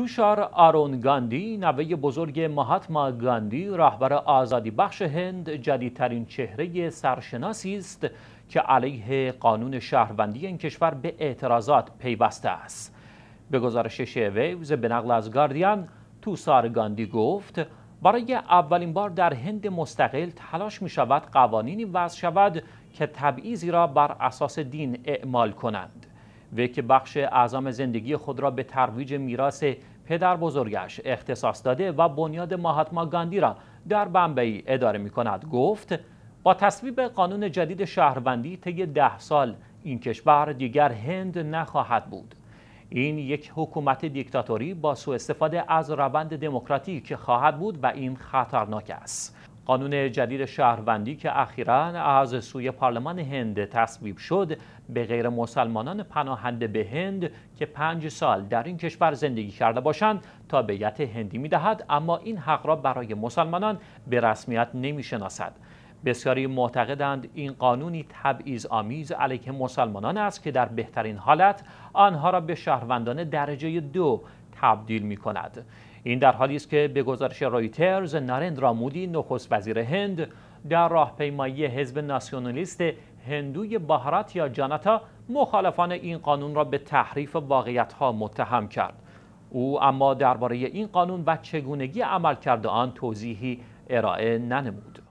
توشار آرون گاندی نوه بزرگ مهاتما گاندی رهبر آزادی بخش هند جدیدترین چهره سرشناسی است که علیه قانون شهروندی این کشور به اعتراضات پیوسته است به گزارش ویوز به نقل از گاردین توسار گاندی گفت برای اولین بار در هند مستقل تلاش می شود قوانینی وضع شود که تبعیضی را بر اساس دین اعمال کنند وی که بخش اعظم زندگی خود را به ترویج میراث پدر بزرگش اختصاص داده و بنیاد ماهاتما گاندی را در بمبئی اداره می کند گفت با تصویب قانون جدید شهروندی طی ده سال این کشور دیگر هند نخواهد بود این یک حکومت دیکتاتوری با سوء استفاده از روند دموکراتیک خواهد بود و این خطرناک است قانون جدید شهروندی که اخیرا از سوی پارلمان هند تصویب شد به غیر مسلمانان پناهنده به هند که پنج سال در این کشور زندگی کرده باشند تابعیت هندی می دهد اما این حق را برای مسلمانان به رسمیت شناسد. بسیاری معتقدند این قانونی تبعیض آمیز علیه مسلمانان است که در بهترین حالت آنها را به شهروندان درجه دو تبدیل می این در حالی است که به گزارش رایترز نارندرا رامودی نخست وزیر هند در راهپیمایی حزب ناسیونالیست هندوی بهارات یا جاناتا مخالفان این قانون را به تحریف واقعیت ها متهم کرد او اما درباره این قانون و چگونگی عملکرد آن توضیحی ارائه ننمود